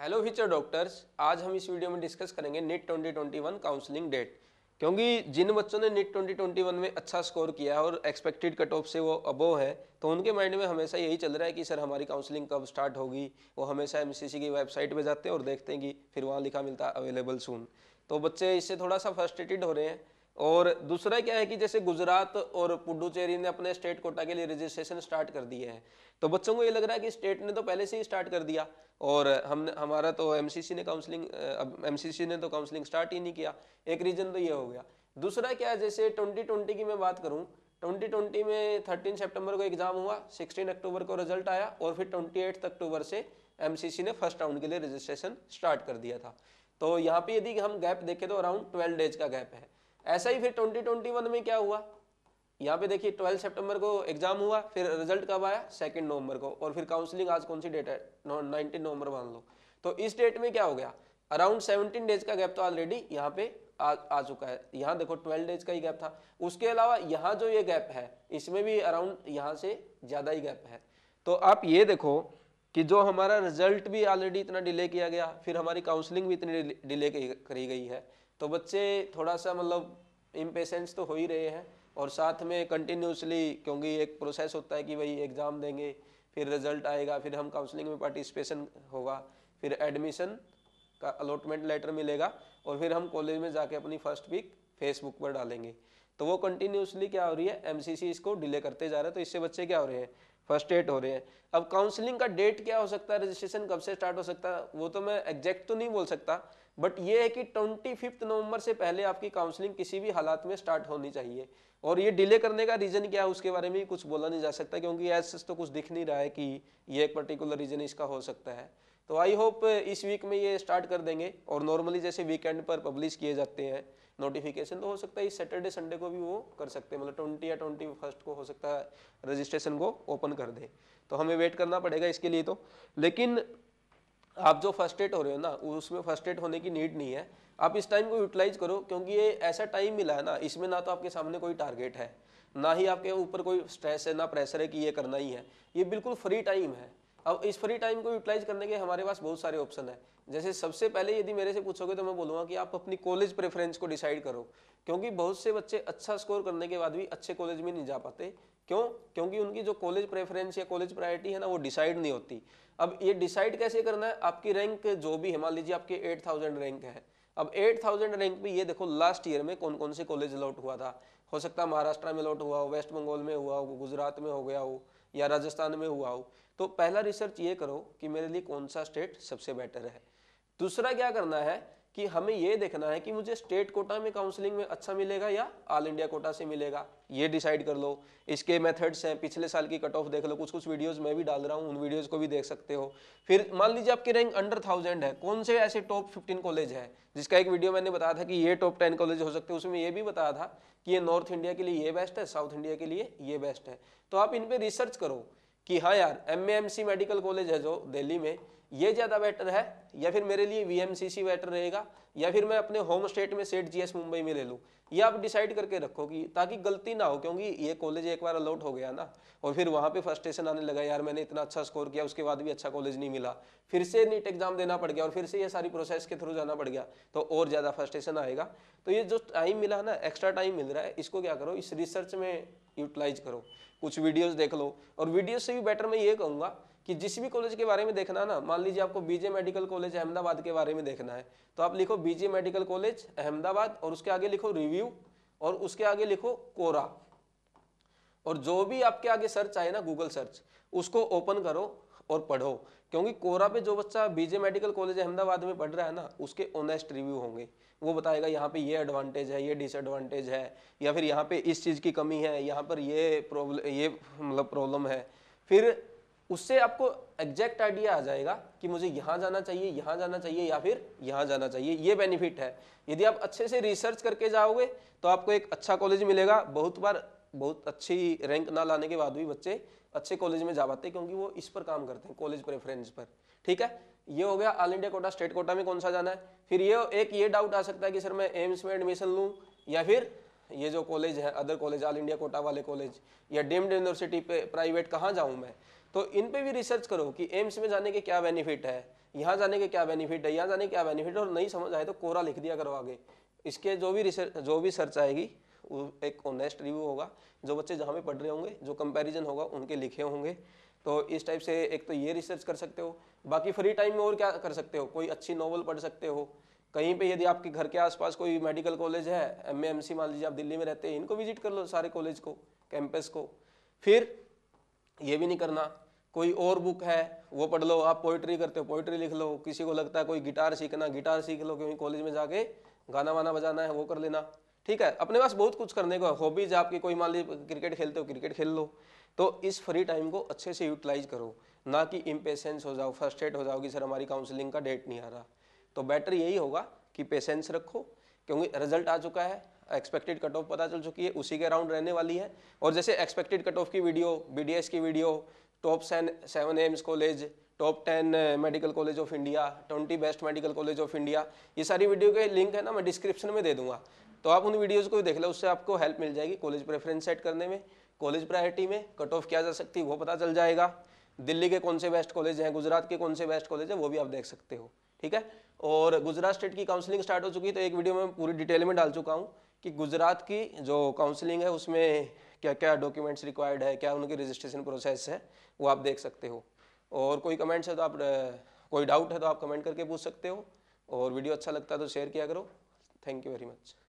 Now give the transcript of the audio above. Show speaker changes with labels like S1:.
S1: hello feature doctors आज हम इस वीडियो में डिस्कस करेंगे ट्वेंटी 2021 काउंसलिंग डेट क्योंकि जिन बच्चों ने ट्वेंटी 2021 e में अच्छा स्कोर किया है और एक्सपेक्टेड कट ऑफ से वो अबोव है तो उनके माइंड में हमेशा यही चल रहा है कि सर हमारी काउंसलिंग कब स्टार्ट होगी वो हमेशा एम की वेबसाइट पर जाते हैं और देखते हैं कि फिर वहाँ लिखा मिलता अवेलेबल सून तो बच्चे इससे थोड़ा सा फर्स्ट्रेटेड हो रहे हैं और दूसरा क्या है कि जैसे गुजरात और पुडुचेरी ने अपने स्टेट कोटा के लिए रजिस्ट्रेशन स्टार्ट कर दिए हैं तो बच्चों को ये लग रहा है कि स्टेट ने तो पहले से ही स्टार्ट कर दिया और हमने हमारा तो एमसीसी ने काउंसलिंग एमसीसी ने तो काउंसलिंग स्टार्ट ही नहीं किया एक रीजन तो ये हो गया दूसरा क्या है जैसे ट्वेंटी ट्वेंटी की मैं बात करूँ ट्वेंटी में थर्टीन सेप्टेम्बर को एग्जाम हुआ सिक्सटीन अक्टूबर को रिजल्ट आया और फिर ट्वेंटी अक्टूबर से एम ने फर्स्ट राउंड के लिए रजिस्ट्रेशन स्टार्ट कर दिया था तो यहाँ पे यदि हम गैप देखें तो अराउंड ट्वेल्व डेज का गैप है ऐसा ही फिर 2021 में क्या हुआ यहाँ पे देखिए 12 सितंबर को एग्जाम हुआ फिर रिजल्ट कब आया सेकेंड नवंबर को और फिर काउंसलिंग आज कौन सी डेट है नाइनटीन नवंबर मान लो तो इस डेट में क्या हो गया अराउंड सेवनटीन डेज का गैप तो ऑलरेडी यहाँ पे आ, आ चुका है यहाँ देखो ट्वेल्व डेज का ही गैप था उसके अलावा यहाँ जो ये गैप है इसमें भी अराउंड यहाँ से ज़्यादा ही गैप है तो आप ये देखो कि जो हमारा रिजल्ट भी ऑलरेडी इतना डिले किया गया फिर हमारी काउंसलिंग भी इतनी डिले करी गई है तो बच्चे थोड़ा सा मतलब इम्पेशेंस तो हो ही रहे हैं और साथ में कंटिन्यूसली क्योंकि एक प्रोसेस होता है कि भाई एग्ज़ाम देंगे फिर रिजल्ट आएगा फिर हम काउंसलिंग में पार्टिसिपेशन होगा फिर एडमिशन का अलॉटमेंट लेटर मिलेगा और फिर हम कॉलेज में जाके अपनी फर्स्ट वीक फेसबुक पर डालेंगे तो वो कंटिन्यूसली क्या हो रही है एम इसको डिले करते जा रहे हैं तो इससे बच्चे क्या हो रहे हैं फर्स्ट एड हो रहे हैं अब काउंसलिंग का डेट क्या हो सकता है रजिस्ट्रेशन कब से स्टार्ट हो सकता है वो तो मैं एग्जैक्ट तो नहीं बोल सकता बट ये है कि ट्वेंटी फिफ्थ नवंबर से पहले आपकी काउंसलिंग किसी भी हालात में स्टार्ट होनी चाहिए और ये डिले करने का रीज़न क्या है उसके बारे में कुछ बोला नहीं जा सकता क्योंकि एज तो कुछ दिख नहीं रहा है कि ये एक पर्टिकुलर रीज़न इसका हो सकता है तो आई होप इस वीक में ये स्टार्ट कर देंगे और नॉर्मली जैसे वीकेंड पर पब्लिश किए जाते हैं नोटिफिकेशन तो हो सकता है इस सैटरडे संडे को भी वो कर सकते हैं मतलब ट्वेंटी या ट्वेंटी फर्स्ट को हो सकता है रजिस्ट्रेशन को ओपन कर दे तो हमें वेट करना पड़ेगा इसके लिए तो लेकिन आप जो फर्स्ट एड हो रहे हो ना उसमें फर्स्ट एड होने की नीड नहीं है आप इस टाइम को यूटिलाइज करो क्योंकि ये ऐसा टाइम मिला है ना इसमें ना तो आपके सामने कोई टारगेट है ना ही आपके ऊपर कोई स्ट्रेस है ना प्रेशर है कि ये करना ही है ये बिल्कुल फ्री टाइम है अब इस फ्री टाइम को यूटिलाइज करने के हमारे पास बहुत सारे ऑप्शन है जैसे सबसे पहले यदि मेरे से पूछोगे तो मैं बोलूँगा कि आप अपनी कॉलेज प्रेफरेंस को डिसाइड करो क्योंकि बहुत से बच्चे अच्छा स्कोर करने के बाद भी अच्छे कॉलेज में नहीं जा पाते क्यों क्योंकि उनकी जो कॉलेज प्रेफरेंस या कॉलेज प्रायोरिटी है ना वो डिसाइड नहीं होती अब ये डिसाइड कैसे करना है आपकी रैंक जो भी है मान लीजिए आपके एट रैंक है अब 8000 रैंक पे ये देखो लास्ट ईयर में कौन कौन से कॉलेज अलॉट हुआ था हो सकता है महाराष्ट्र में अलॉट हुआ हो वेस्ट बंगाल में हुआ हो गुजरात में हो गया हो या राजस्थान में हुआ हो तो पहला रिसर्च ये करो कि मेरे लिए कौन सा स्टेट सबसे बेटर है दूसरा क्या करना है कि हमें ये देखना है कि मुझे स्टेट कोटा में काउंसलिंग में अच्छा मिलेगा या ऑल इंडिया कोटा से मिलेगा ये डिसाइड कर लो इसके मेथड्स हैं पिछले साल की कट ऑफ देख लो कुछ कुछ वीडियोस मैं भी डाल रहा हूँ उन वीडियोस को भी देख सकते हो फिर मान लीजिए आपकी रैंक अंडर थाउजेंड है कौन से ऐसे टॉप फिफ्टीन कॉलेज है जिसका एक वीडियो मैंने बताया था कि ये टॉप टेन कॉलेज हो सकते हैं उसमें यह भी बताया था कि ये नॉर्थ इंडिया के लिए ये बेस्ट है साउथ इंडिया के लिए ये बेस्ट है तो आप इन पर रिसर्च करो कि हाँ यार एम मेडिकल कॉलेज है जो दिल्ली में ये ज़्यादा बेटर है या फिर मेरे लिए वी बेटर रहेगा या फिर मैं अपने होम स्टेट में सेट जीएस मुंबई में ले लूं ये आप डिसाइड करके रखो कि ताकि गलती ना हो क्योंकि ये कॉलेज एक बार अलाउट हो गया ना और फिर वहां पे स्टेशन आने लगा यार मैंने इतना अच्छा स्कोर किया उसके बाद भी अच्छा कॉलेज नहीं मिला फिर से नीट एग्जाम देना पड़ गया और फिर से ये सारी प्रोसेस के थ्रू जाना पड़ गया तो और ज़्यादा स्टेशन आएगा तो ये जो टाइम मिला ना एक्स्ट्रा टाइम मिल रहा है इसको क्या करो इस रिसर्च में यूटिलाइज करो कुछ वीडियोस देख लो और वीडियो से भी बेटर मैं ये कहूँगा कि जिस भी कॉलेज के बारे में देखना है ना मान लीजिए आपको बीजे मेडिकल कॉलेज अहमदाबाद के बारे में देखना है तो आप लिखो बीजे मेडिकल कॉलेज अहमदाबाद और उसके आगे लिखो रिव्यू और उसके आगे लिखो कोरा और जो भी आपके आगे सर्च आए ना गूगल सर्च उसको ओपन करो और पढ़ो क्योंकि कोरा पे जो बच्चा बीजे मेडिकल कॉलेज अहमदाबाद में पढ़ रहा है ना उसके ऑनेस्ट रिव्यू होंगे वो बताएगा यहाँ पे ये एडवांटेज है ये डिसएडवांटेज है या फिर यहाँ पे इस चीज़ की कमी है यहाँ पर ये प्रॉब्लम ये मतलब प्रॉब्लम है फिर उससे आपको एग्जैक्ट आइडिया आ जाएगा कि मुझे यहाँ जाना चाहिए यहाँ जाना चाहिए या फिर यहाँ जाना चाहिए ये बेनिफिट है यदि आप अच्छे से रिसर्च करके जाओगे तो आपको एक अच्छा कॉलेज मिलेगा बहुत बार बहुत अच्छी रैंक ना लाने के बाद भी बच्चे अच्छे कॉलेज में जा पाते क्योंकि वो इस पर काम करते हैं कॉलेज प्रेफरेंस पर ठीक है ये हो गया all India quota state quota में कौन सा जाना है फिर ये एक ये डाउट आ सकता है कि सर मैं एम्स में एडमिशन लूँ या फिर ये जो कॉलेज है other college all India quota वाले कॉलेज या डीम्ड यूनिवर्सिटी पे प्राइवेट कहाँ जाऊँ मैं तो इन पर भी रिसर्च करो कि एम्स में जाने के क्या बेनिफिट है यहाँ जाने के क्या बेनिफिट है यहाँ जाने के क्या बेनिफिट और नहीं समझ आए तो कोरा लिख दिया करो आगे इसके जो भी रिसर्च जो भी सर्च आएगी एक ऑनेस्ट रिव्यू होगा जो बच्चे जहाँ भी पढ़ रहे होंगे जो कंपैरिजन होगा उनके लिखे होंगे तो इस टाइप से एक तो ये रिसर्च कर सकते हो बाकी फ्री टाइम में और क्या कर सकते हो कोई अच्छी नॉवल पढ़ सकते हो कहीं पे यदि आपके घर के आसपास कोई मेडिकल कॉलेज है एम एम सी मान लीजिए आप दिल्ली में रहते हैं इनको विजिट कर लो सारे कॉलेज को कैंपस को फिर ये भी नहीं करना कोई और बुक है वो पढ़ लो आप पोइट्री करते हो पोइट्री लिख लो किसी को लगता है कोई गिटार सीखना गिटार सीख लो क्योंकि कॉलेज में जाके गाना वाना बजाना है वो कर लेना ठीक है अपने पास बहुत कुछ करने को हॉबीज आपकी कोई मान लीजिए क्रिकेट खेलते हो क्रिकेट खेल लो तो इस फ्री टाइम को अच्छे से यूटिलाइज करो ना कि इम्पेशेंस हो जाओ एड हो जाओ कि सर हमारी काउंसलिंग का डेट नहीं आ रहा तो बेटर यही होगा कि पेशेंस रखो क्योंकि रिजल्ट आ चुका है एक्सपेक्टेड कट ऑफ पता चल चुकी है उसी के अराउंड रहने वाली है और जैसे एक्सपेक्टेड कट ऑफ की वीडियो बी की वीडियो टॉप सेन seven AIIMS college top ten medical college of India twenty best medical college of India ये सारी वीडियो के लिंक है ना मैं डिस्क्रिप्शन में दे दूंगा तो आप उन वीडियोज़ को देख लो उससे आपको हेल्प मिल जाएगी कॉलेज प्रेफरेंस सेट करने में कॉलेज प्रायोरिटी में कट ऑफ क्या जा सकती है वो पता चल जाएगा दिल्ली के कौन से बेस्ट कॉलेज हैं गुजरात के कौन से बेस्ट कॉलेज हैं वो भी आप देख सकते हो ठीक है और गुजरात स्टेट की काउंसलिंग स्टार्ट हो चुकी है तो एक वीडियो में पूरी डिटेल में डाल चुका हूँ कि गुजरात की जो काउंसलिंग है उसमें क्या क्या डॉक्यूमेंट्स रिक्वायर्ड है क्या उनकी रजिस्ट्रेशन प्रोसेस है वो आप देख सकते हो और कोई कमेंट्स है तो आप कोई डाउट है तो आप कमेंट करके पूछ सकते हो और वीडियो अच्छा लगता है तो शेयर किया करो थैंक यू वेरी मच